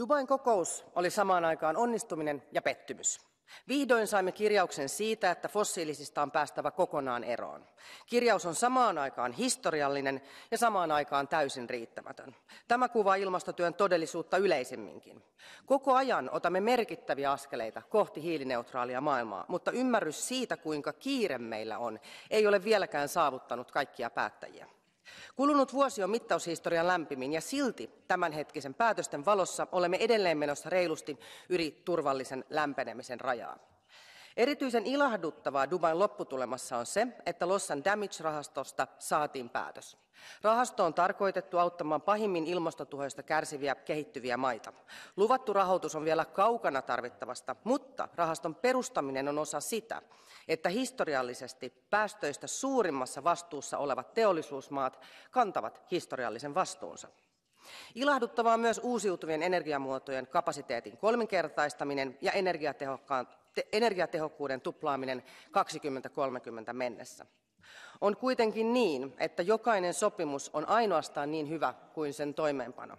Dubain kokous oli samaan aikaan onnistuminen ja pettymys. Vihdoin saimme kirjauksen siitä, että fossiilisista on päästävä kokonaan eroon. Kirjaus on samaan aikaan historiallinen ja samaan aikaan täysin riittämätön. Tämä kuvaa ilmastotyön todellisuutta yleisemminkin. Koko ajan otamme merkittäviä askeleita kohti hiilineutraalia maailmaa, mutta ymmärrys siitä, kuinka kiire meillä on, ei ole vieläkään saavuttanut kaikkia päättäjiä. Kulunut vuosi on mittaushistorian lämpimin ja silti tämänhetkisen päätösten valossa olemme edelleen menossa reilusti yli turvallisen lämpenemisen rajaa. Erityisen ilahduttavaa Dubain lopputulemassa on se, että Lossan Damage-rahastosta saatiin päätös. Rahasto on tarkoitettu auttamaan pahimmin ilmastotuhoista kärsiviä kehittyviä maita. Luvattu rahoitus on vielä kaukana tarvittavasta, mutta rahaston perustaminen on osa sitä, että historiallisesti päästöistä suurimmassa vastuussa olevat teollisuusmaat kantavat historiallisen vastuunsa. Ilahduttavaa myös uusiutuvien energiamuotojen kapasiteetin kolminkertaistaminen ja energiatehokkaan energiatehokkuuden tuplaaminen 2030 mennessä. On kuitenkin niin, että jokainen sopimus on ainoastaan niin hyvä kuin sen toimeenpano.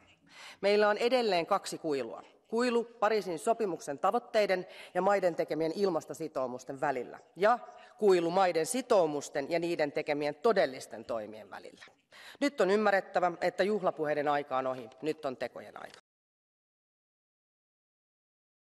Meillä on edelleen kaksi kuilua. Kuilu Pariisin sopimuksen tavoitteiden ja maiden tekemien ilmastositoumusten välillä ja kuilu maiden sitoumusten ja niiden tekemien todellisten toimien välillä. Nyt on ymmärrettävä, että juhlapuheiden aika on ohi. Nyt on tekojen aika.